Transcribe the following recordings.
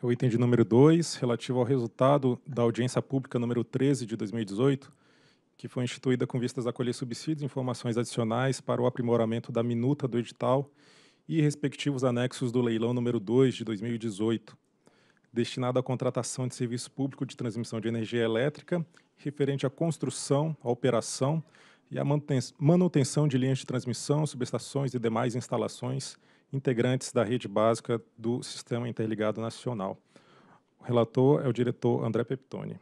É o item de número 2, relativo ao resultado da audiência pública número 13 de 2018, que foi instituída com vistas a colher subsídios e informações adicionais para o aprimoramento da minuta do edital e respectivos anexos do leilão número 2 de 2018, destinado à contratação de serviço público de transmissão de energia elétrica, referente à construção, à operação e à manutenção de linhas de transmissão, subestações e demais instalações integrantes da rede básica do Sistema Interligado Nacional. O relator é o diretor André Peptoni.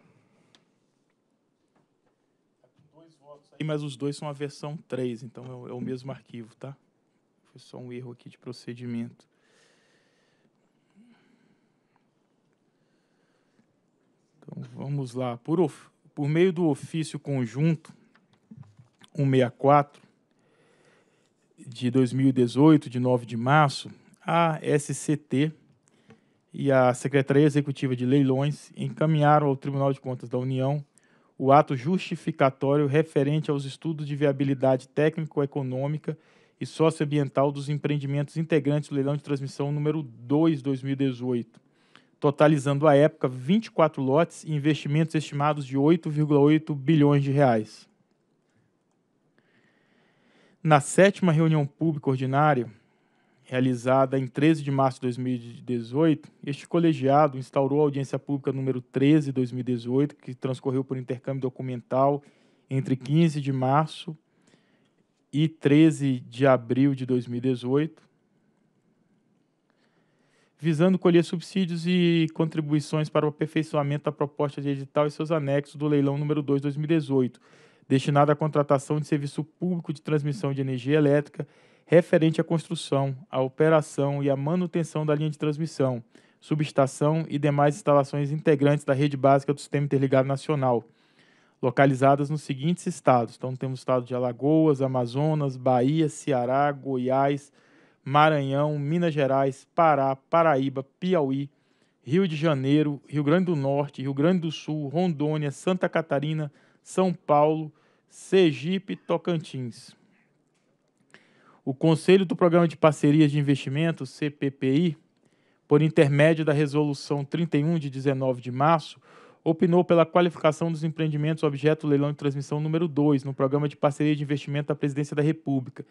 E mas os dois são a versão 3, então é, é o mesmo arquivo, tá? Foi só um erro aqui de procedimento. Então vamos lá. Por, of... por meio do ofício conjunto 164, de 2018, de 9 de março, a SCT e a Secretaria Executiva de Leilões encaminharam ao Tribunal de Contas da União o ato justificatório referente aos estudos de viabilidade técnico-econômica e socioambiental dos empreendimentos integrantes do leilão de transmissão número 2 2018, totalizando à época 24 lotes e investimentos estimados de 8,8 bilhões de reais. Na sétima reunião pública ordinária, realizada em 13 de março de 2018, este colegiado instaurou a audiência pública número 13 de 2018, que transcorreu por intercâmbio documental entre 15 de março e 13 de abril de 2018, visando colher subsídios e contribuições para o aperfeiçoamento da proposta de edital e seus anexos do leilão número 2 de 2018, destinada à contratação de serviço público de transmissão de energia elétrica referente à construção, à operação e à manutenção da linha de transmissão, subestação e demais instalações integrantes da rede básica do Sistema Interligado Nacional, localizadas nos seguintes estados. Então, temos o estado de Alagoas, Amazonas, Bahia, Ceará, Goiás, Maranhão, Minas Gerais, Pará, Paraíba, Piauí, Rio de Janeiro, Rio Grande do Norte, Rio Grande do Sul, Rondônia, Santa Catarina, são Paulo, Sergipe Tocantins. O Conselho do Programa de Parcerias de Investimento, CPPI, por intermédio da Resolução 31 de 19 de março, opinou pela qualificação dos empreendimentos objeto do leilão de transmissão número 2 no Programa de Parceria de Investimento da Presidência da República,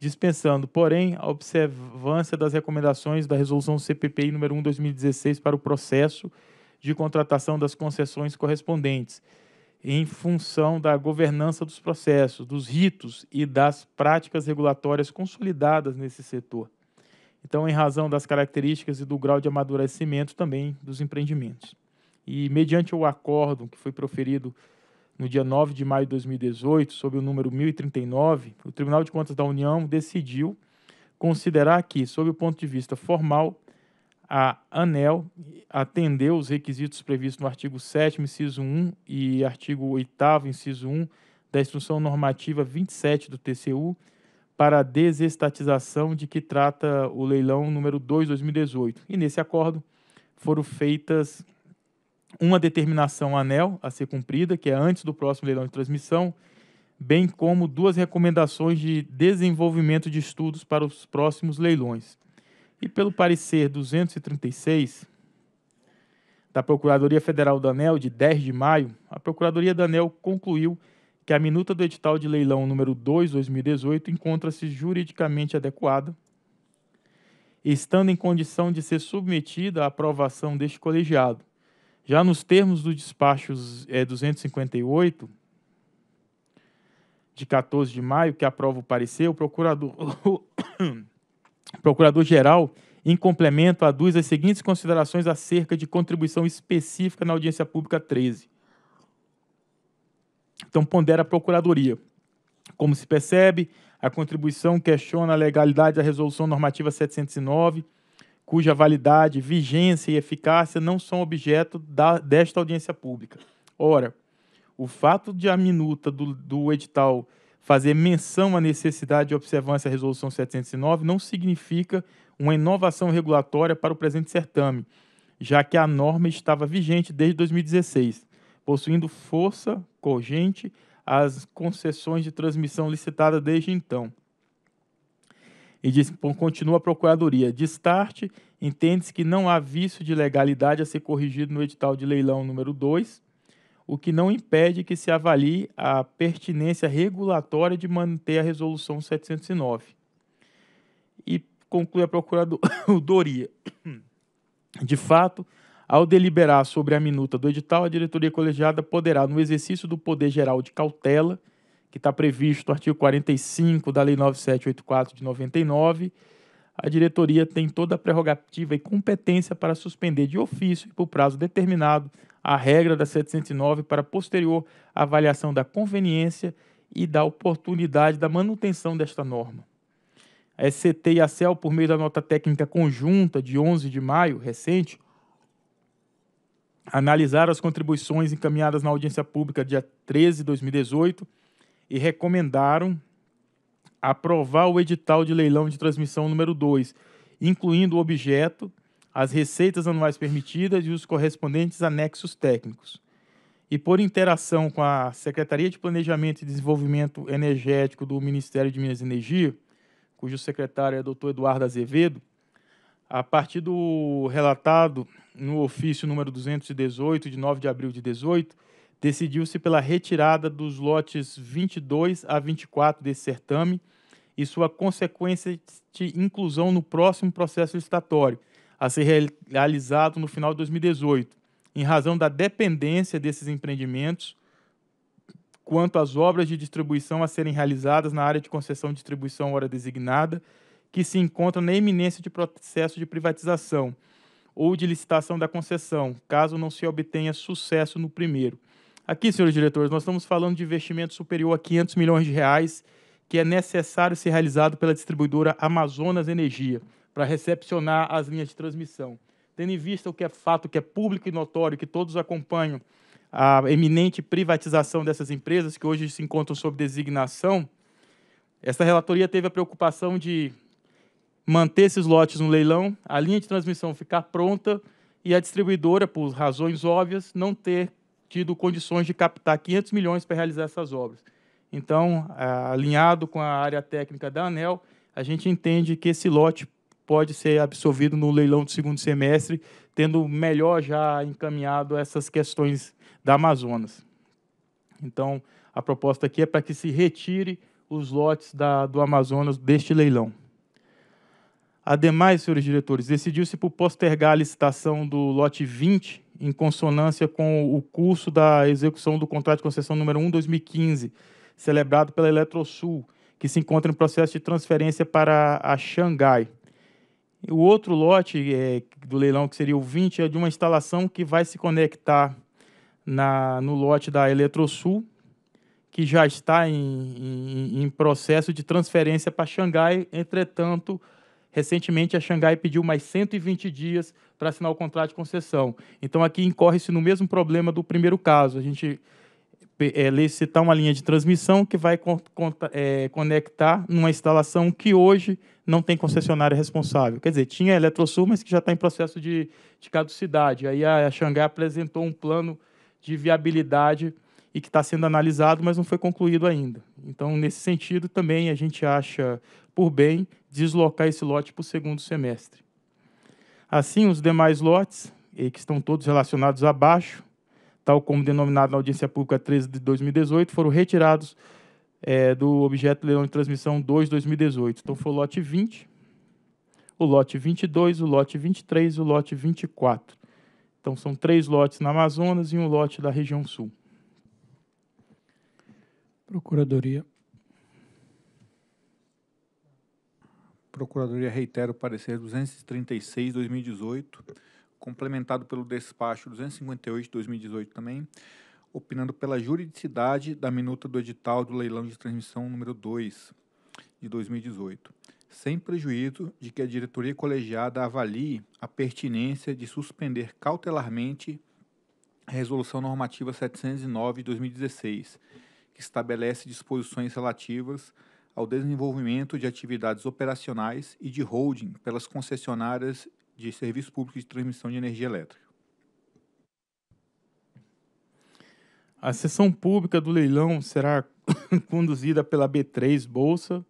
dispensando, porém, a observância das recomendações da Resolução CPPI número 1 2016 para o processo de contratação das concessões correspondentes, em função da governança dos processos, dos ritos e das práticas regulatórias consolidadas nesse setor. Então, em razão das características e do grau de amadurecimento também dos empreendimentos. E, mediante o acórdão que foi proferido no dia 9 de maio de 2018, sob o número 1039, o Tribunal de Contas da União decidiu considerar que, sob o ponto de vista formal, a ANEL atendeu os requisitos previstos no artigo 7, inciso 1 e artigo 8, inciso 1 da Instrução Normativa 27 do TCU para a desestatização de que trata o leilão número 2 2018. E nesse acordo foram feitas uma determinação ANEL a ser cumprida, que é antes do próximo leilão de transmissão, bem como duas recomendações de desenvolvimento de estudos para os próximos leilões. E pelo parecer 236 da Procuradoria Federal da ANEL, de 10 de maio, a Procuradoria da ANEL concluiu que a minuta do edital de leilão número 2-2018 encontra-se juridicamente adequada, estando em condição de ser submetida à aprovação deste colegiado. Já nos termos do despacho é, 258, de 14 de maio, que aprova o parecer, o procurador. procurador-geral, em complemento, aduz as seguintes considerações acerca de contribuição específica na audiência pública 13. Então, pondera a Procuradoria. Como se percebe, a contribuição questiona a legalidade da Resolução Normativa 709, cuja validade, vigência e eficácia não são objeto da, desta audiência pública. Ora, o fato de a minuta do, do edital fazer menção à necessidade de observância à Resolução 709 não significa uma inovação regulatória para o presente certame, já que a norma estava vigente desde 2016, possuindo força cogente às concessões de transmissão licitadas desde então. E diz, continua a Procuradoria. De start, entende-se que não há vício de legalidade a ser corrigido no edital de leilão número 2, o que não impede que se avalie a pertinência regulatória de manter a Resolução 709. E conclui a Procuradoria. De fato, ao deliberar sobre a minuta do edital, a diretoria colegiada poderá, no exercício do poder geral de cautela, que está previsto no artigo 45 da Lei 9784 de 99, a diretoria tem toda a prerrogativa e competência para suspender de ofício e por prazo determinado a regra da 709 para posterior avaliação da conveniência e da oportunidade da manutenção desta norma. A SCT e a CEL, por meio da nota técnica conjunta de 11 de maio, recente, analisaram as contribuições encaminhadas na audiência pública dia 13 de 2018 e recomendaram aprovar o edital de leilão de transmissão número 2, incluindo o objeto, as receitas anuais permitidas e os correspondentes anexos técnicos. E por interação com a Secretaria de Planejamento e Desenvolvimento Energético do Ministério de Minas e Energia, cujo secretário é o Dr. Eduardo Azevedo, a partir do relatado no ofício número 218 de 9 de abril de 18, decidiu-se pela retirada dos lotes 22 a 24 desse certame e sua consequência de inclusão no próximo processo licitatório, a ser realizado no final de 2018, em razão da dependência desses empreendimentos quanto às obras de distribuição a serem realizadas na área de concessão de distribuição hora designada, que se encontram na iminência de processo de privatização ou de licitação da concessão, caso não se obtenha sucesso no primeiro Aqui, senhores diretores, nós estamos falando de investimento superior a 500 milhões de reais que é necessário ser realizado pela distribuidora Amazonas Energia para recepcionar as linhas de transmissão. Tendo em vista o que é fato, que é público e notório, que todos acompanham a eminente privatização dessas empresas que hoje se encontram sob designação, essa relatoria teve a preocupação de manter esses lotes no leilão, a linha de transmissão ficar pronta e a distribuidora, por razões óbvias, não ter tido condições de captar 500 milhões para realizar essas obras. Então, alinhado com a área técnica da ANEL, a gente entende que esse lote pode ser absorvido no leilão do segundo semestre, tendo melhor já encaminhado essas questões da Amazonas. Então, a proposta aqui é para que se retire os lotes da, do Amazonas deste leilão. Ademais, senhores diretores, decidiu-se por postergar a licitação do lote 20 em consonância com o curso da execução do contrato de concessão número 1 2015, celebrado pela Eletrosul, que se encontra em processo de transferência para a Xangai. O outro lote é, do leilão, que seria o 20, é de uma instalação que vai se conectar na, no lote da Eletrosul, que já está em, em, em processo de transferência para Xangai. Entretanto, Recentemente, a Xangai pediu mais 120 dias para assinar o contrato de concessão. Então, aqui incorre-se no mesmo problema do primeiro caso. A gente é, licitar uma linha de transmissão que vai con con é, conectar numa instalação que hoje não tem concessionária responsável. Quer dizer, tinha a Eletrosul, mas que já está em processo de, de caducidade. Aí a, a Xangai apresentou um plano de viabilidade e que está sendo analisado, mas não foi concluído ainda. Então, nesse sentido, também a gente acha por bem deslocar esse lote para o segundo semestre. Assim, os demais lotes, que estão todos relacionados abaixo, tal como denominado na audiência pública 13 de 2018, foram retirados é, do objeto leilão de transmissão 2 de 2018. Então, foi o lote 20, o lote 22, o lote 23 e o lote 24. Então, são três lotes na Amazonas e um lote da região sul. Procuradoria. Procuradoria reitera o parecer 236/2018, complementado pelo despacho 258/2018 também, opinando pela juridicidade da minuta do edital do leilão de transmissão número 2 de 2018, sem prejuízo de que a diretoria colegiada avalie a pertinência de suspender cautelarmente a resolução normativa 709 de 2016, que estabelece disposições relativas a ao desenvolvimento de atividades operacionais e de holding pelas concessionárias de serviços públicos de transmissão de energia elétrica. A sessão pública do leilão será conduzida pela B3 Bolsa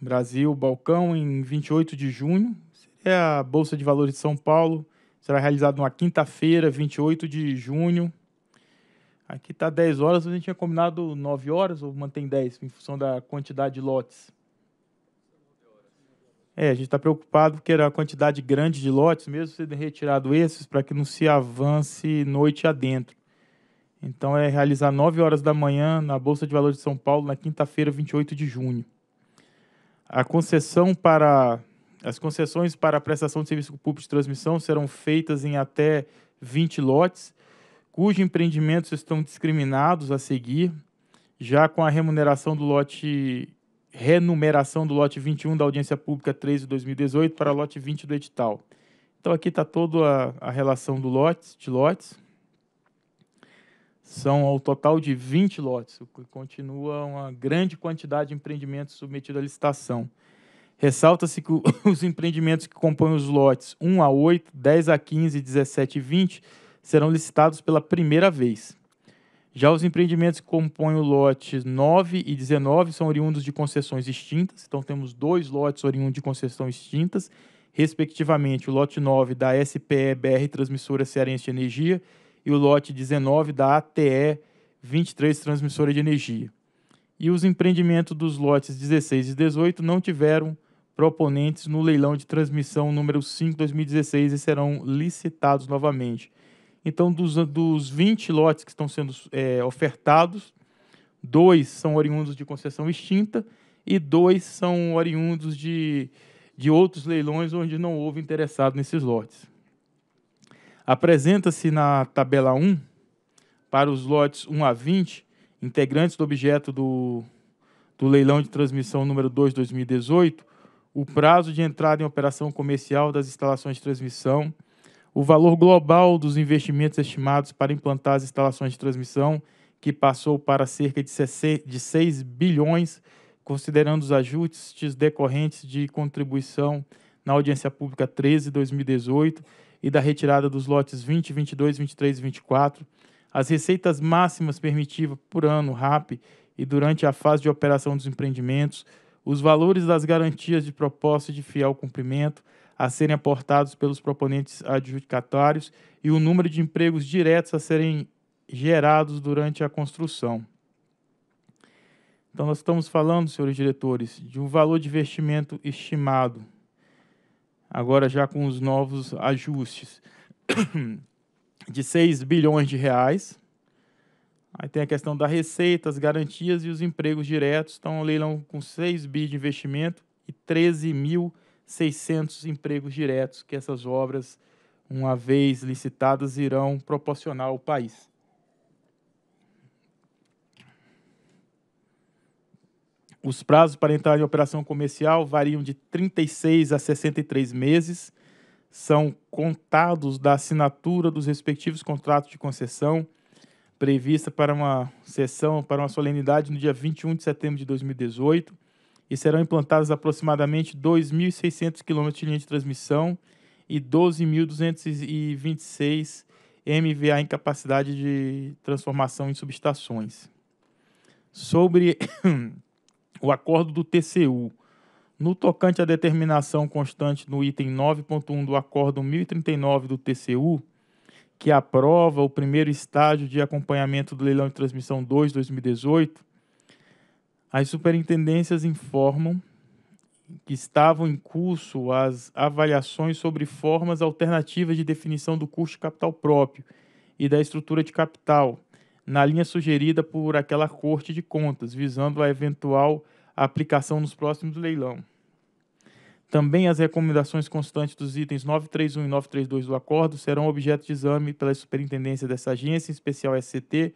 Brasil Balcão em 28 de junho. É a Bolsa de Valores de São Paulo. Será realizada numa quinta-feira, 28 de junho, Aqui tá 10 horas, a gente tinha combinado 9 horas ou mantém 10 em função da quantidade de lotes? É, a gente está preocupado porque era a quantidade grande de lotes, mesmo sendo retirado esses, para que não se avance noite adentro. Então é realizar 9 horas da manhã na Bolsa de Valores de São Paulo, na quinta-feira, 28 de junho. A concessão para as concessões para a prestação de serviço público de transmissão serão feitas em até 20 lotes cujos empreendimentos estão discriminados a seguir, já com a remuneração do lote renumeração do lote 21 da audiência pública 13 de 2018 para lote 20 do edital. Então aqui está toda a, a, relação do lote de lotes. São ao total de 20 lotes, o que continua uma grande quantidade de empreendimentos submetidos à licitação. Ressalta-se que os empreendimentos que compõem os lotes 1 a 8, 10 a 15, 17 e 20 serão licitados pela primeira vez. Já os empreendimentos que compõem o lote 9 e 19 são oriundos de concessões extintas, então temos dois lotes oriundos de concessões extintas, respectivamente o lote 9 da SPE BR Transmissora Cearense de Energia e o lote 19 da ATE 23 Transmissora de Energia. E os empreendimentos dos lotes 16 e 18 não tiveram proponentes no leilão de transmissão número 5 2016 e serão licitados novamente. Então, dos, dos 20 lotes que estão sendo é, ofertados, dois são oriundos de concessão extinta e dois são oriundos de, de outros leilões onde não houve interessado nesses lotes. Apresenta-se na tabela 1, para os lotes 1 a 20, integrantes do objeto do, do leilão de transmissão número 2 2018, o prazo de entrada em operação comercial das instalações de transmissão o valor global dos investimentos estimados para implantar as instalações de transmissão, que passou para cerca de 6 bilhões, considerando os ajustes decorrentes de contribuição na audiência pública 13 2018 e da retirada dos lotes 20, 22, 23 e 24, as receitas máximas permitidas por ano RAP e durante a fase de operação dos empreendimentos, os valores das garantias de proposta de fiel cumprimento, a serem aportados pelos proponentes adjudicatários e o número de empregos diretos a serem gerados durante a construção. Então, nós estamos falando, senhores diretores, de um valor de investimento estimado, agora já com os novos ajustes, de 6 bilhões de reais. Aí tem a questão da receita, as garantias e os empregos diretos. Então, um leilão com 6 bilhões de investimento e 13 mil 600 empregos diretos que essas obras, uma vez licitadas, irão proporcionar ao país. Os prazos para entrar em operação comercial variam de 36 a 63 meses, são contados da assinatura dos respectivos contratos de concessão, prevista para uma sessão, para uma solenidade no dia 21 de setembro de 2018 e serão implantadas aproximadamente 2.600 km de linha de transmissão e 12.226 MVA em capacidade de transformação em subestações. Sobre o acordo do TCU, no tocante à determinação constante no item 9.1 do acordo 1039 do TCU, que aprova o primeiro estágio de acompanhamento do leilão de transmissão 2 2018, as superintendências informam que estavam em curso as avaliações sobre formas alternativas de definição do custo de capital próprio e da estrutura de capital, na linha sugerida por aquela Corte de Contas, visando a eventual aplicação nos próximos leilão. Também as recomendações constantes dos itens 931 e 932 do acordo serão objeto de exame pela superintendência dessa agência, em especial SCT,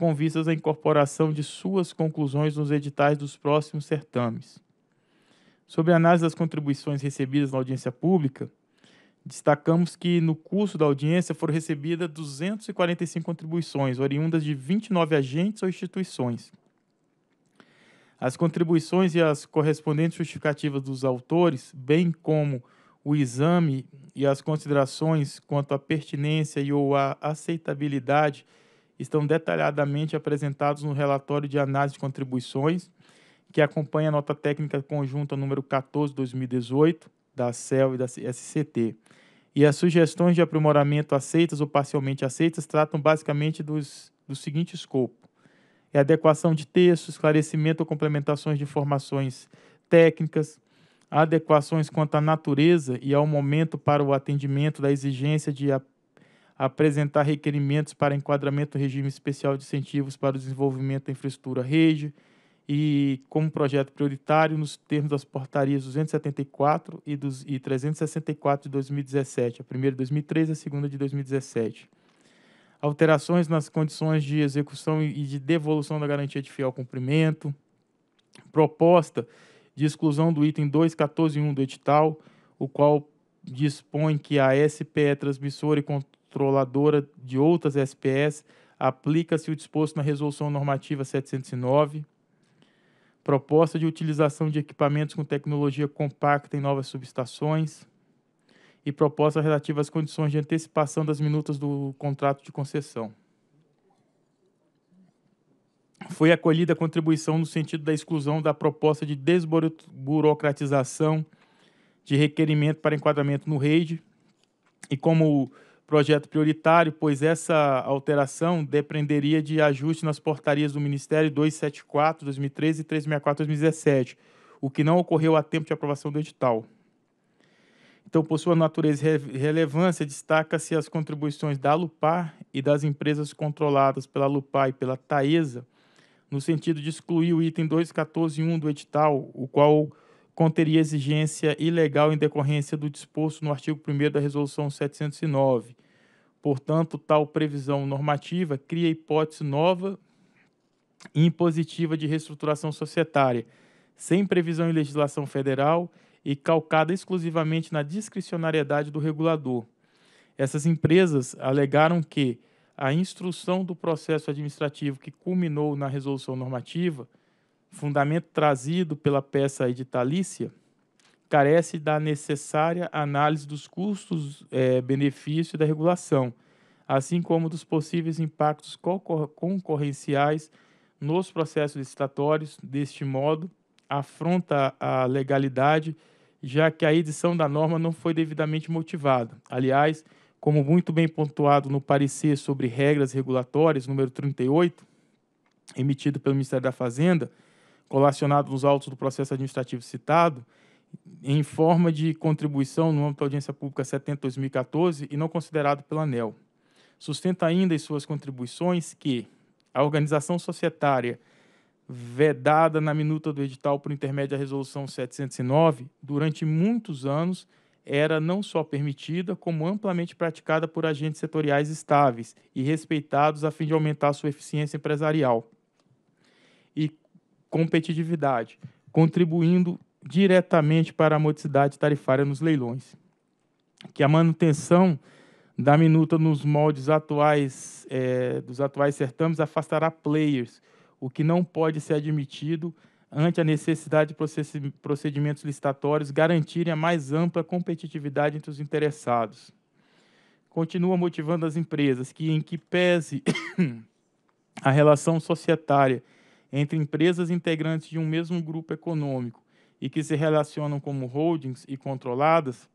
com vistas à incorporação de suas conclusões nos editais dos próximos certames. Sobre a análise das contribuições recebidas na audiência pública, destacamos que no curso da audiência foram recebidas 245 contribuições, oriundas de 29 agentes ou instituições. As contribuições e as correspondentes justificativas dos autores, bem como o exame e as considerações quanto à pertinência e ou à aceitabilidade estão detalhadamente apresentados no relatório de análise de contribuições, que acompanha a nota técnica conjunta número 14/2018 da CEL e da SCT. E as sugestões de aprimoramento aceitas ou parcialmente aceitas tratam basicamente dos, do seguinte escopo: é adequação de texto, esclarecimento ou complementações de informações técnicas, adequações quanto à natureza e ao momento para o atendimento da exigência de apresentar requerimentos para enquadramento do regime especial de incentivos para o desenvolvimento da infraestrutura rede e como projeto prioritário nos termos das portarias 274 e, dos, e 364 de 2017, a primeira de 2013 e a segunda de 2017. Alterações nas condições de execução e de devolução da garantia de fiel cumprimento. Proposta de exclusão do item 2.14.1 do edital, o qual dispõe que a SPE transmissora e controladora de outras SPS, aplica-se o disposto na Resolução Normativa 709. Proposta de utilização de equipamentos com tecnologia compacta em novas subestações. E proposta relativa às condições de antecipação das minutas do contrato de concessão. Foi acolhida a contribuição no sentido da exclusão da proposta de desburocratização de requerimento para enquadramento no REID. E como projeto prioritário, pois essa alteração dependeria de ajuste nas portarias do Ministério 274 2013 e 364 2017, o que não ocorreu a tempo de aprovação do edital. Então, por sua natureza e relevância, destaca-se as contribuições da Lupar e das empresas controladas pela Lupar e pela Taesa, no sentido de excluir o item 214.1 do edital, o qual conteria exigência ilegal em decorrência do disposto no artigo 1 da Resolução 709. Portanto, tal previsão normativa cria hipótese nova e impositiva de reestruturação societária, sem previsão em legislação federal e calcada exclusivamente na discricionariedade do regulador. Essas empresas alegaram que a instrução do processo administrativo que culminou na resolução normativa fundamento trazido pela peça editalícia, carece da necessária análise dos custos-benefício é, da regulação, assim como dos possíveis impactos concorrenciais nos processos licitatórios. Deste modo, afronta a legalidade, já que a edição da norma não foi devidamente motivada. Aliás, como muito bem pontuado no parecer sobre regras regulatórias número 38, emitido pelo Ministério da Fazenda, colacionado nos autos do processo administrativo citado, em forma de contribuição no âmbito da audiência pública 70-2014 e não considerado pela ANEL. Sustenta ainda em suas contribuições que a organização societária vedada na minuta do edital por intermédio da Resolução 709, durante muitos anos, era não só permitida, como amplamente praticada por agentes setoriais estáveis e respeitados a fim de aumentar sua eficiência empresarial competitividade, contribuindo diretamente para a modicidade tarifária nos leilões. Que a manutenção da minuta nos moldes atuais é, dos atuais certames afastará players, o que não pode ser admitido ante a necessidade de procedimentos licitatórios garantirem a mais ampla competitividade entre os interessados. Continua motivando as empresas que, em que pese a relação societária entre empresas integrantes de um mesmo grupo econômico e que se relacionam como holdings e controladas,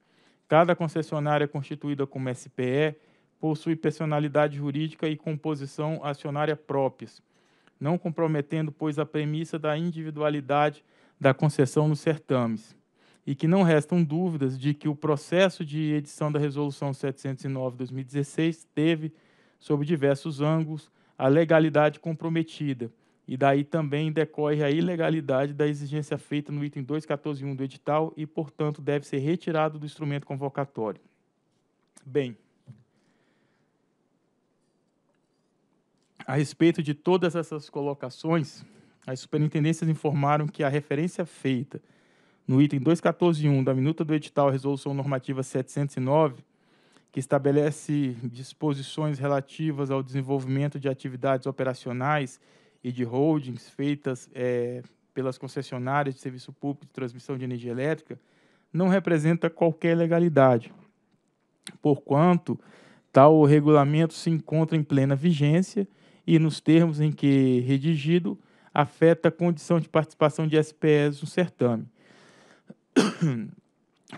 cada concessionária constituída como SPE possui personalidade jurídica e composição acionária próprias, não comprometendo, pois, a premissa da individualidade da concessão nos certames, e que não restam dúvidas de que o processo de edição da Resolução 709-2016 teve, sob diversos ângulos, a legalidade comprometida e daí também decorre a ilegalidade da exigência feita no item 2.14.1 do edital e, portanto, deve ser retirado do instrumento convocatório. Bem, a respeito de todas essas colocações, as superintendências informaram que a referência feita no item 2.14.1 da minuta do edital Resolução Normativa 709, que estabelece disposições relativas ao desenvolvimento de atividades operacionais e de holdings feitas é, pelas concessionárias de serviço público de transmissão de energia elétrica não representa qualquer legalidade, porquanto tal regulamento se encontra em plena vigência e, nos termos em que redigido, afeta a condição de participação de SPS no certame.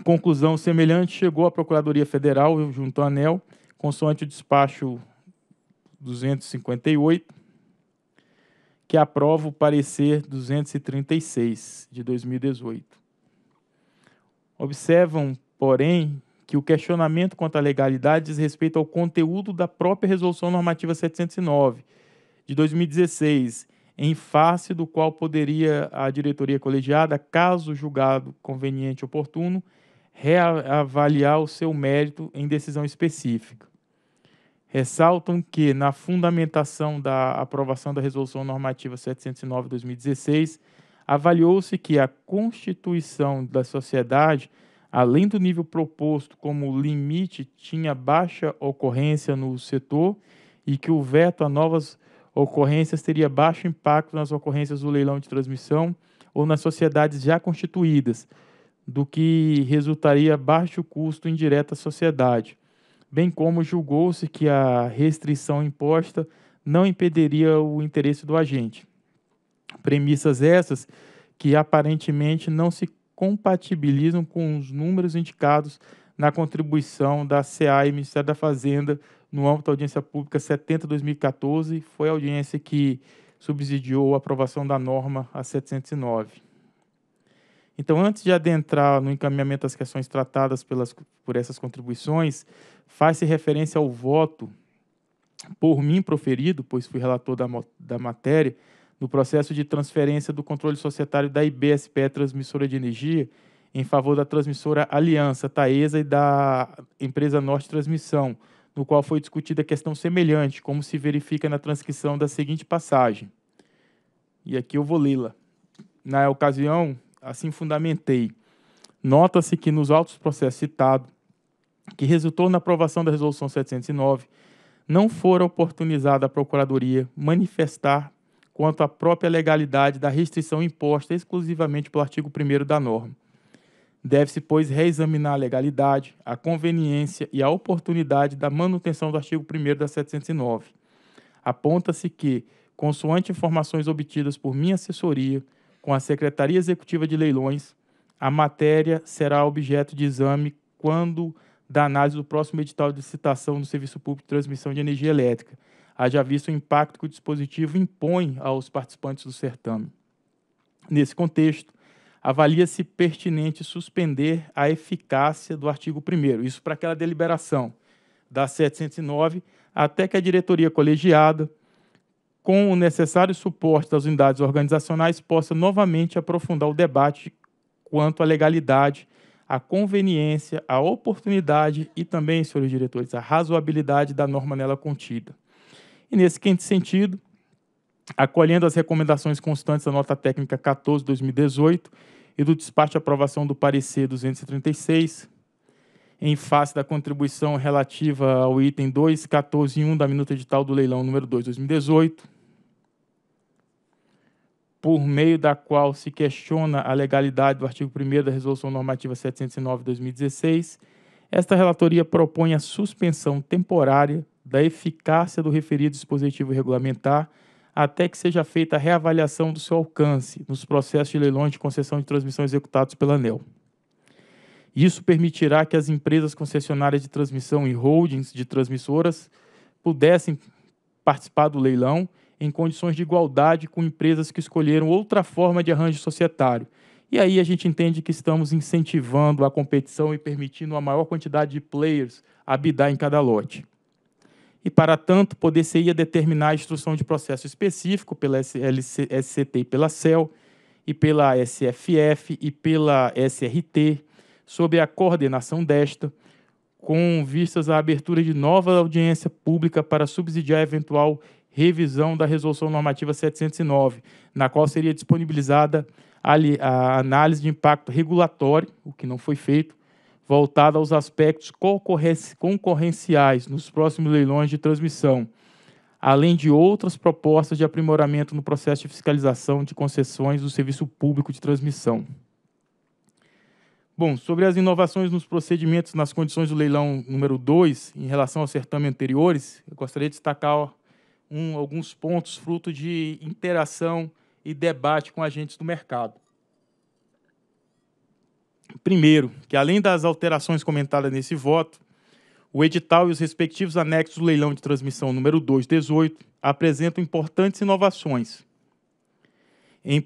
Conclusão semelhante chegou à Procuradoria Federal, junto à ANEL, consoante o despacho 258, que aprova o parecer 236 de 2018. Observam, porém, que o questionamento quanto à legalidade diz respeito ao conteúdo da própria Resolução Normativa 709 de 2016, em face do qual poderia a diretoria colegiada, caso julgado conveniente e oportuno, reavaliar o seu mérito em decisão específica ressaltam que, na fundamentação da aprovação da Resolução Normativa 709-2016, avaliou-se que a constituição da sociedade, além do nível proposto como limite, tinha baixa ocorrência no setor e que o veto a novas ocorrências teria baixo impacto nas ocorrências do leilão de transmissão ou nas sociedades já constituídas, do que resultaria baixo custo indireto à sociedade bem como julgou-se que a restrição imposta não impediria o interesse do agente. Premissas essas que aparentemente não se compatibilizam com os números indicados na contribuição da CA e Ministério da Fazenda no âmbito da audiência pública 70-2014, foi a audiência que subsidiou a aprovação da norma a 709. Então, antes de adentrar no encaminhamento das questões tratadas pelas, por essas contribuições, faz-se referência ao voto por mim proferido, pois fui relator da, da matéria, no processo de transferência do controle societário da IBSP Transmissora de Energia em favor da transmissora Aliança Taesa e da empresa Norte Transmissão, no qual foi discutida questão semelhante, como se verifica na transcrição da seguinte passagem. E aqui eu vou lê-la. Na ocasião, assim fundamentei. Nota-se que nos autos processos citados, que resultou na aprovação da Resolução 709, não fora oportunizada a Procuradoria manifestar quanto à própria legalidade da restrição imposta exclusivamente pelo artigo 1 da norma. Deve-se, pois, reexaminar a legalidade, a conveniência e a oportunidade da manutenção do artigo 1 da 709. Aponta-se que, consoante informações obtidas por minha assessoria, com a Secretaria Executiva de Leilões, a matéria será objeto de exame quando da análise do próximo edital de licitação do Serviço Público de Transmissão de Energia Elétrica, haja visto o impacto que o dispositivo impõe aos participantes do certame. Nesse contexto, avalia-se pertinente suspender a eficácia do artigo 1 isso para aquela deliberação da 709, até que a diretoria colegiada com o necessário suporte das unidades organizacionais, possa novamente aprofundar o debate quanto à legalidade, à conveniência, à oportunidade e também, senhores diretores, à razoabilidade da norma nela contida. E nesse quente sentido, acolhendo as recomendações constantes da nota técnica 14/2018 e do despacho de aprovação do parecer 236, em face da contribuição relativa ao item 2, 14 e 1 da minuta edital do leilão número 2/2018, por meio da qual se questiona a legalidade do artigo 1 da Resolução Normativa 709-2016, esta relatoria propõe a suspensão temporária da eficácia do referido dispositivo regulamentar até que seja feita a reavaliação do seu alcance nos processos de leilões de concessão de transmissão executados pela ANEL. Isso permitirá que as empresas concessionárias de transmissão e holdings de transmissoras pudessem participar do leilão em condições de igualdade com empresas que escolheram outra forma de arranjo societário. E aí a gente entende que estamos incentivando a competição e permitindo a maior quantidade de players habitar em cada lote. E, para tanto, poder-se-ia determinar a instrução de processo específico pela SCT e pela CEL, e pela SFF e pela SRT, sob a coordenação desta, com vistas à abertura de nova audiência pública para subsidiar eventual revisão da Resolução Normativa 709, na qual seria disponibilizada a análise de impacto regulatório, o que não foi feito, voltada aos aspectos concorrenciais nos próximos leilões de transmissão, além de outras propostas de aprimoramento no processo de fiscalização de concessões do serviço público de transmissão. Bom, sobre as inovações nos procedimentos nas condições do leilão número 2, em relação aos certame anteriores, eu gostaria de destacar um, alguns pontos fruto de interação e debate com agentes do mercado. Primeiro, que além das alterações comentadas nesse voto, o edital e os respectivos anexos do leilão de transmissão número 218 apresentam importantes inovações em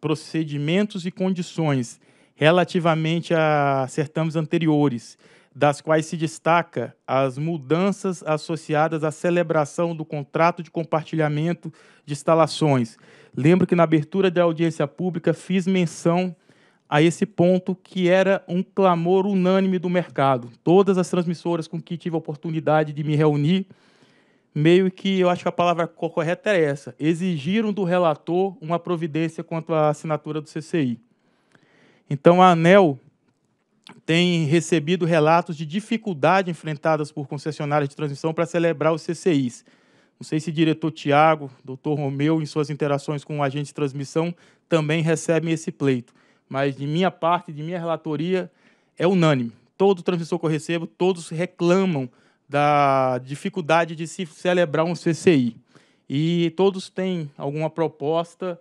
procedimentos e condições relativamente a certames anteriores das quais se destaca as mudanças associadas à celebração do contrato de compartilhamento de instalações. Lembro que na abertura da audiência pública fiz menção a esse ponto que era um clamor unânime do mercado. Todas as transmissoras com que tive a oportunidade de me reunir, meio que eu acho que a palavra correta é essa, exigiram do relator uma providência quanto à assinatura do CCI. Então a ANEL tem recebido relatos de dificuldade enfrentadas por concessionárias de transmissão para celebrar os CCIs. Não sei se diretor Tiago, doutor Romeu, em suas interações com o agente de transmissão, também recebem esse pleito. Mas de minha parte, de minha relatoria, é unânime. Todo transmissor que eu recebo, todos reclamam da dificuldade de se celebrar um CCI. E todos têm alguma proposta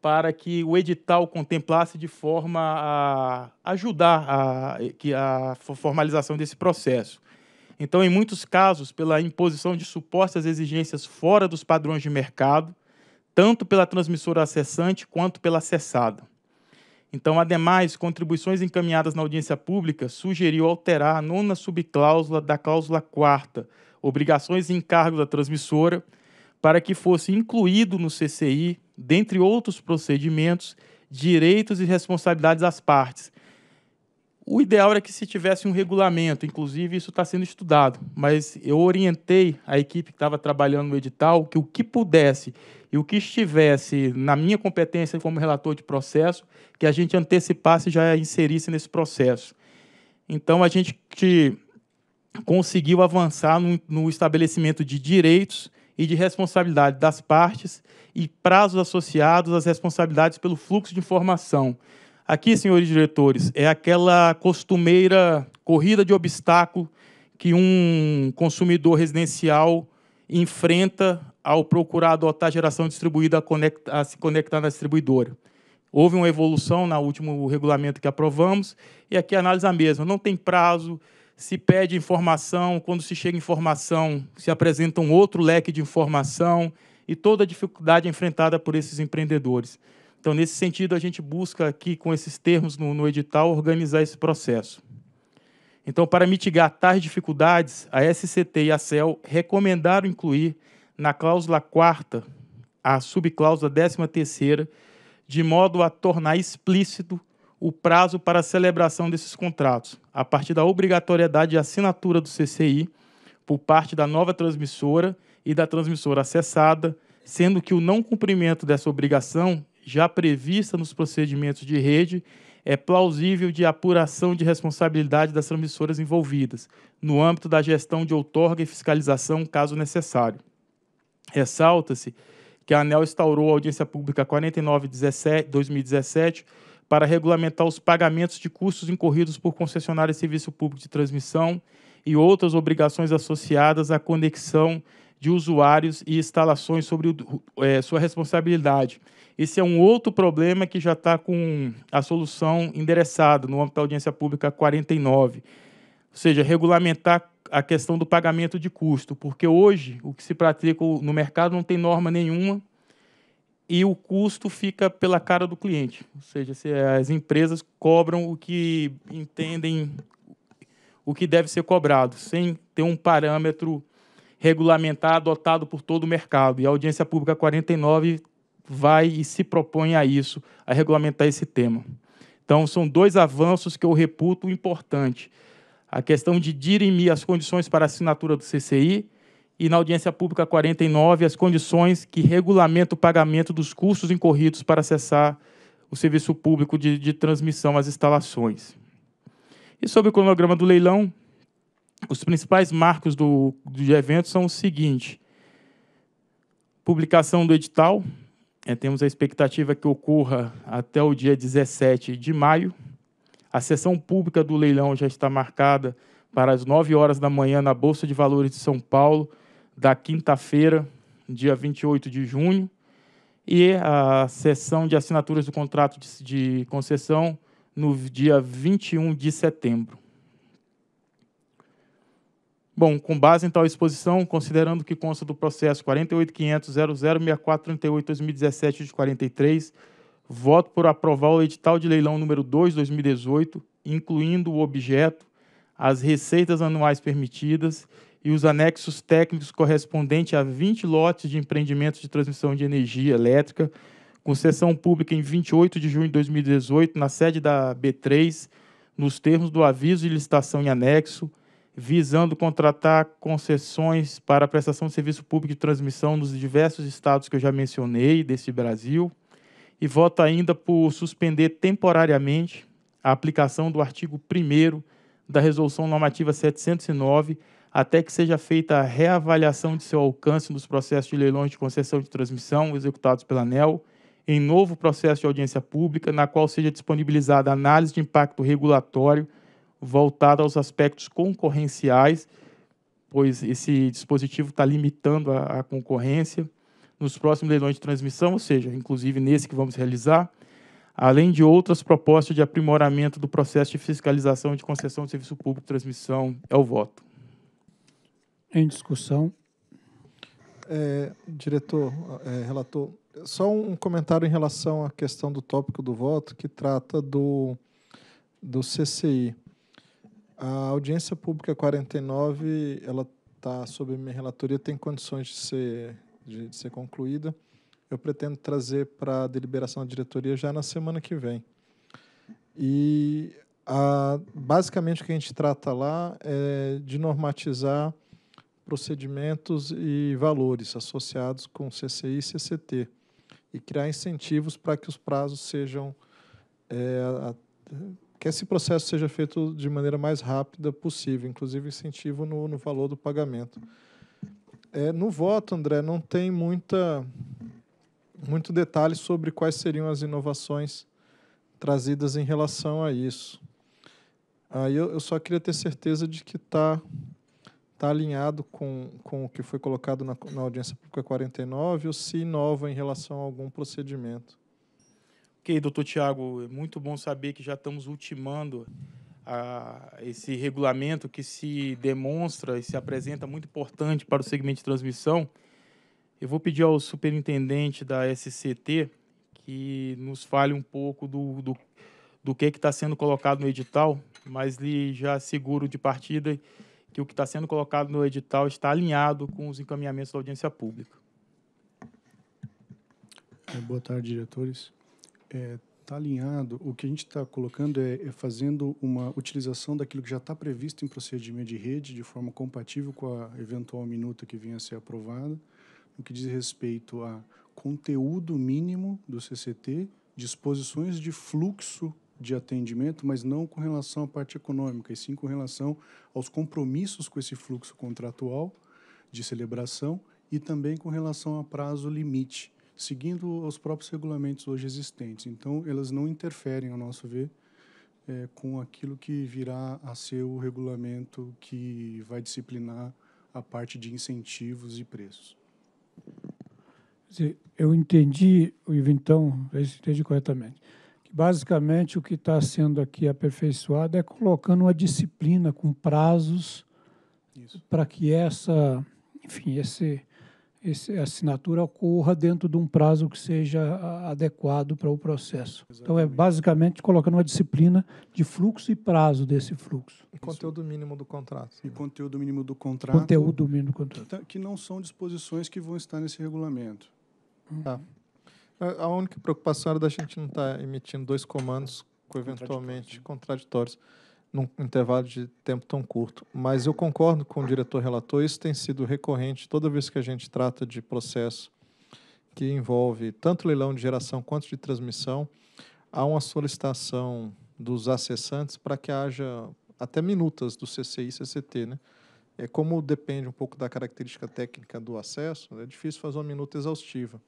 para que o edital contemplasse de forma a ajudar a, a formalização desse processo. Então, em muitos casos, pela imposição de supostas exigências fora dos padrões de mercado, tanto pela transmissora acessante quanto pela acessada. Então, ademais, contribuições encaminhadas na audiência pública sugeriu alterar a nona subcláusula da cláusula quarta, obrigações e encargos da transmissora, para que fosse incluído no CCI dentre outros procedimentos, direitos e responsabilidades às partes. O ideal era que se tivesse um regulamento, inclusive isso está sendo estudado, mas eu orientei a equipe que estava trabalhando no edital que o que pudesse e o que estivesse na minha competência como relator de processo, que a gente antecipasse e já inserisse nesse processo. Então a gente conseguiu avançar no, no estabelecimento de direitos e de responsabilidade das partes e prazos associados às responsabilidades pelo fluxo de informação. Aqui, senhores diretores, é aquela costumeira corrida de obstáculo que um consumidor residencial enfrenta ao procurar adotar geração distribuída a, conecta, a se conectar na distribuidora. Houve uma evolução no último regulamento que aprovamos, e aqui a análise é a mesma. Não tem prazo, se pede informação, quando se chega informação, se apresenta um outro leque de informação e toda a dificuldade enfrentada por esses empreendedores. Então, nesse sentido, a gente busca aqui, com esses termos no, no edital, organizar esse processo. Então, para mitigar tais dificuldades, a SCT e a CEL recomendaram incluir na cláusula quarta a subcláusula 13 terceira de modo a tornar explícito o prazo para a celebração desses contratos, a partir da obrigatoriedade de assinatura do CCI por parte da nova transmissora e da transmissora acessada, sendo que o não cumprimento dessa obrigação, já prevista nos procedimentos de rede, é plausível de apuração de responsabilidade das transmissoras envolvidas, no âmbito da gestão de outorga e fiscalização, caso necessário. Ressalta-se que a ANEL instaurou a audiência pública 49 2017 para regulamentar os pagamentos de custos incorridos por concessionárias de serviço público de transmissão e outras obrigações associadas à conexão de usuários e instalações sobre é, sua responsabilidade. Esse é um outro problema que já está com a solução endereçada no âmbito da audiência pública 49, ou seja, regulamentar a questão do pagamento de custo, porque hoje o que se pratica no mercado não tem norma nenhuma e o custo fica pela cara do cliente. Ou seja, se as empresas cobram o que entendem o que deve ser cobrado, sem ter um parâmetro regulamentar adotado por todo o mercado. E a audiência pública 49 vai e se propõe a isso, a regulamentar esse tema. Então, são dois avanços que eu reputo importante. A questão de dirimir as condições para assinatura do CCI e na audiência pública 49 as condições que regulamentam o pagamento dos custos incorridos para acessar o serviço público de, de transmissão às instalações. E sobre o cronograma do leilão, os principais marcos do, evento são os seguintes publicação do edital, é, temos a expectativa que ocorra até o dia 17 de maio. A sessão pública do leilão já está marcada para as 9 horas da manhã na Bolsa de Valores de São Paulo, da quinta-feira, dia 28 de junho, e a sessão de assinaturas do contrato de, de concessão no dia 21 de setembro. Bom, com base em tal exposição, considerando que consta do processo 48.500.006438-2017 de 43, voto por aprovar o edital de leilão número 2-2018, incluindo o objeto, as receitas anuais permitidas e os anexos técnicos correspondentes a 20 lotes de empreendimentos de transmissão de energia elétrica, com sessão pública em 28 de junho de 2018, na sede da B3, nos termos do aviso de licitação em anexo, visando contratar concessões para a prestação de serviço público de transmissão nos diversos estados que eu já mencionei desse Brasil, e vota ainda por suspender temporariamente a aplicação do artigo 1 da Resolução Normativa 709 até que seja feita a reavaliação de seu alcance nos processos de leilões de concessão de transmissão executados pela ANEL, em novo processo de audiência pública, na qual seja disponibilizada análise de impacto regulatório voltada aos aspectos concorrenciais, pois esse dispositivo está limitando a, a concorrência nos próximos leilões de transmissão, ou seja, inclusive nesse que vamos realizar, além de outras propostas de aprimoramento do processo de fiscalização de concessão de serviço público de transmissão, é o voto. Em discussão. É, diretor, é, relator, só um comentário em relação à questão do tópico do voto, que trata do, do CCI. A audiência pública 49, ela está sob minha relatoria, tem condições de ser, de, de ser concluída. Eu pretendo trazer para a deliberação da diretoria já na semana que vem. E a, basicamente o que a gente trata lá é de normatizar procedimentos e valores associados com CCI e CCT e criar incentivos para que os prazos sejam é, a, que esse processo seja feito de maneira mais rápida possível, inclusive incentivo no, no valor do pagamento. É, no voto, André, não tem muita muito detalhe sobre quais seriam as inovações trazidas em relação a isso. Aí eu, eu só queria ter certeza de que está está alinhado com, com o que foi colocado na, na audiência pública 49 ou se inova em relação a algum procedimento. Ok, doutor Tiago, é muito bom saber que já estamos ultimando a, ah, esse regulamento que se demonstra e se apresenta muito importante para o segmento de transmissão. Eu vou pedir ao superintendente da SCT que nos fale um pouco do, do, do que é está sendo colocado no edital, mas lhe já seguro de partida que o que está sendo colocado no edital está alinhado com os encaminhamentos da audiência pública. É, boa tarde, diretores. Está é, tá alinhado. O que a gente está colocando é, é, fazendo uma utilização daquilo que já está previsto em procedimento de rede, de forma compatível com a eventual minuta que venha a ser aprovada, no que diz respeito a conteúdo mínimo do CCT, disposições de fluxo de atendimento, mas não com relação à parte econômica, e sim com relação aos compromissos com esse fluxo contratual de celebração e também com relação a prazo limite, seguindo os próprios regulamentos hoje existentes. Então, elas não interferem, ao nosso ver, é, com aquilo que virá a ser o regulamento que vai disciplinar a parte de incentivos e preços. Eu entendi, então, se entendi corretamente Basicamente, o que está sendo aqui aperfeiçoado é colocando uma disciplina com prazos para que essa, enfim, esse, esse assinatura ocorra dentro de um prazo que seja adequado para o processo. Exatamente. Então, é basicamente colocando uma disciplina de fluxo e prazo desse fluxo. E conteúdo mínimo do contrato. E conteúdo mínimo do contrato. Conteúdo mínimo do contrato. Que, então, que não são disposições que vão estar nesse regulamento. Tá. A única preocupação era da gente não estar tá emitindo dois comandos eventualmente contraditórios. contraditórios num intervalo de tempo tão curto. Mas eu concordo com o diretor relator, isso tem sido recorrente toda vez que a gente trata de processo que envolve tanto leilão de geração quanto de transmissão, há uma solicitação dos acessantes para que haja até minutas do CCI e CCT, né? É como depende um pouco da característica técnica do acesso, é difícil fazer uma minuta exaustiva.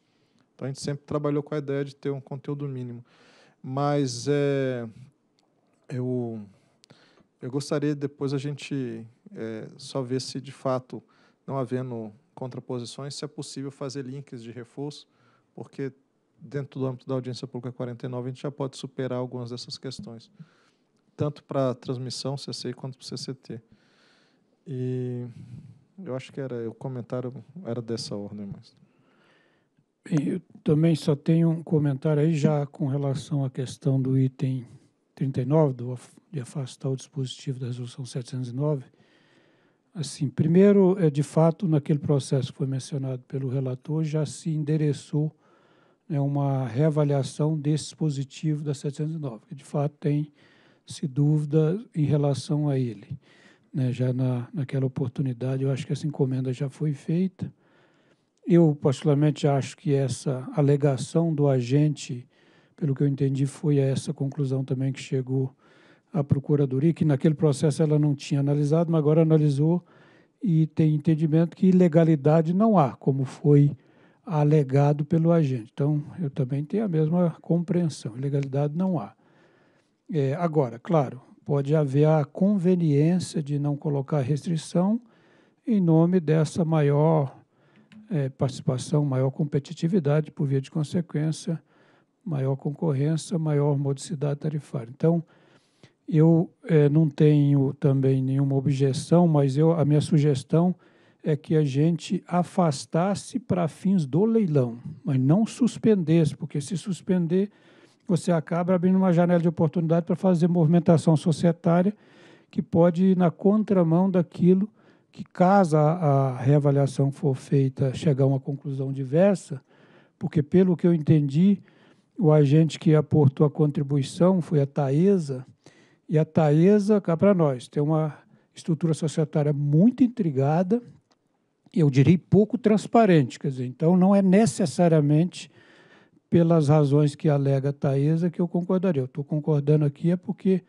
Então a gente sempre trabalhou com a ideia de ter um conteúdo mínimo. Mas é, eu, eu gostaria depois a gente é, só ver se de fato, não havendo contraposições, se é possível fazer links de reforço, porque dentro do âmbito da audiência pública 49 a gente já pode superar algumas dessas questões, tanto para transmissão CCI quanto para CCT. E eu acho que era o comentário era dessa ordem, mas Bem, eu também só tenho um comentário aí já com relação à questão do item 39, do, de afastar o dispositivo da resolução 709. Assim, primeiro, é de fato, naquele processo que foi mencionado pelo relator, já se endereçou né, uma reavaliação desse dispositivo da 709, que de fato tem-se dúvida em relação a ele. Né, já na, naquela oportunidade, eu acho que essa encomenda já foi feita, eu, particularmente, acho que essa alegação do agente, pelo que eu entendi, foi a essa conclusão também que chegou a Procuradoria, que naquele processo ela não tinha analisado, mas agora analisou e tem entendimento que ilegalidade não há, como foi alegado pelo agente. Então, eu também tenho a mesma compreensão. Ilegalidade não há. É, agora, claro, pode haver a conveniência de não colocar restrição em nome dessa maior é, participação, maior competitividade, por via de consequência, maior concorrência, maior modicidade tarifária. Então, eu é, não tenho também nenhuma objeção, mas eu, a minha sugestão é que a gente afastasse para fins do leilão, mas não suspendesse, porque se suspender, você acaba abrindo uma janela de oportunidade para fazer movimentação societária que pode ir na contramão daquilo que, caso a, reavaliação for feita, chegar a uma conclusão diversa, porque, pelo que eu entendi, o agente que aportou a contribuição foi a Taesa, e a Taesa, cá para nós, tem uma estrutura societária muito intrigada, eu diria pouco transparente, quer dizer, então não é necessariamente pelas razões que alega a Taesa que eu concordaria. Eu estou concordando aqui é porque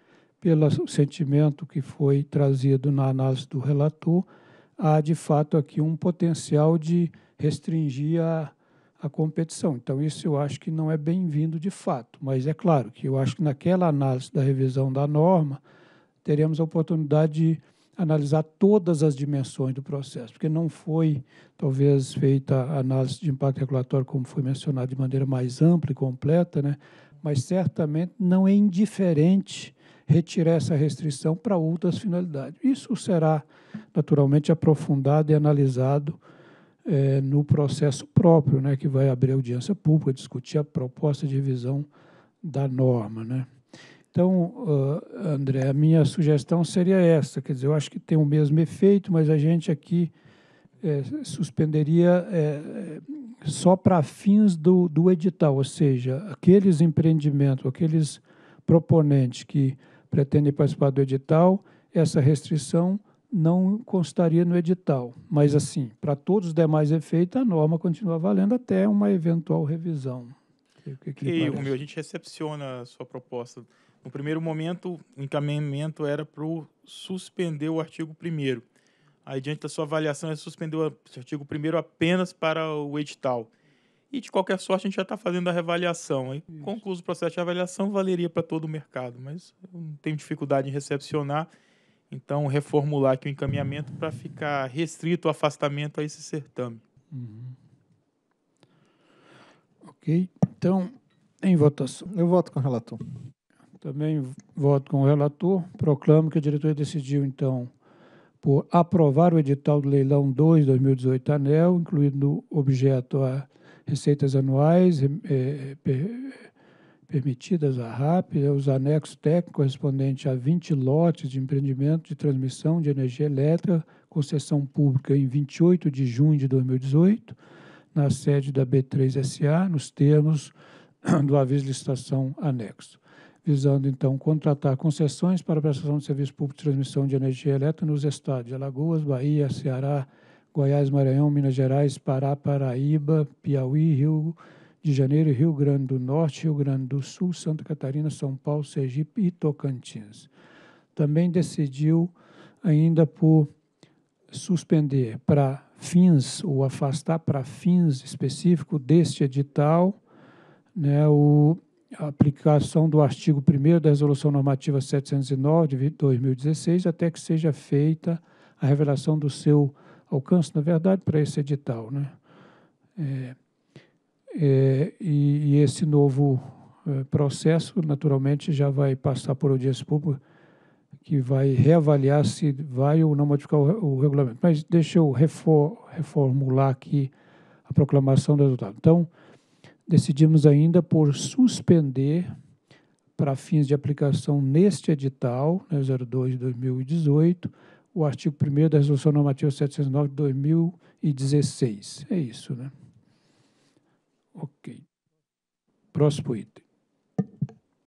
pelo sentimento que foi trazido na análise do relator, há de fato aqui um potencial de restringir a, a competição. Então, isso eu acho que não é bem-vindo de fato, mas é claro que eu acho que naquela análise da revisão da norma, teremos a oportunidade de analisar todas as dimensões do processo, porque não foi, talvez, feita a análise de impacto regulatório, como foi mencionado, de maneira mais ampla e completa, né? mas certamente não é indiferente retirar essa restrição para outras finalidades. Isso será naturalmente aprofundado e analisado é, no processo próprio, né, que vai abrir audiência pública, discutir a proposta de revisão da norma. Né? Então, uh, André, a minha sugestão seria essa, quer dizer, eu acho que tem o mesmo efeito, mas a gente aqui é, suspenderia é, é só para fins do, do edital, ou seja, aqueles empreendimentos, aqueles proponentes que pretendem participar do edital, essa restrição não constaria no edital. Mas, assim, para todos os demais efeitos, a norma continua valendo até uma eventual revisão. O que, que e, meu, a gente recepciona a sua proposta. No primeiro momento, o encaminhamento era para suspender o artigo 1 Aí, diante da sua avaliação, é suspendeu o artigo 1 apenas para o edital. E de qualquer sorte a gente já está fazendo a reavaliação. e concluso o processo de avaliação, valeria para todo o mercado, mas eu não tenho dificuldade em recepcionar. Então, reformular aqui o encaminhamento para ficar restrito o afastamento a esse certame. Uhum. Ok. Então, em votação. Eu voto com o relator. Também voto com o relator. Proclamo que a diretoria decidiu, então, por aprovar o edital do leilão 2 2018 ANEL, incluído no objeto a receitas anuais é, permitidas à RAP, né, os anexos técnicos correspondentes a 20 lotes de empreendimento de transmissão de energia elétrica, concessão pública em 28 de junho de 2018, na sede da B3SA, nos termos do aviso de licitação anexo, visando, então, contratar concessões para prestação de serviço público de transmissão de energia elétrica nos estados de Alagoas, Bahia, Ceará, Goiás, Maranhão, Minas Gerais, Pará, Paraíba, Piauí, Rio de Janeiro, Rio Grande do Norte, Rio Grande do Sul, Santa Catarina, São Paulo, Sergipe e Tocantins. Também decidiu ainda por suspender para fins ou afastar para fins específicos deste edital né, o, a aplicação do artigo 1 da Resolução Normativa 709 de 2016 até que seja feita a revelação do seu alcance, na verdade, para esse edital. Né? É, é, e, e, esse novo é, processo, naturalmente, já vai passar por audiência pública, que vai reavaliar se vai ou não modificar o, o regulamento. Mas deixa eu refor, reformular aqui a proclamação do resultado. Então, decidimos ainda por suspender para fins de aplicação neste edital, né, 02 de 2018, o artigo 1 da Resolução Normativa 709 de 2016. É isso, né? Ok. Próximo item.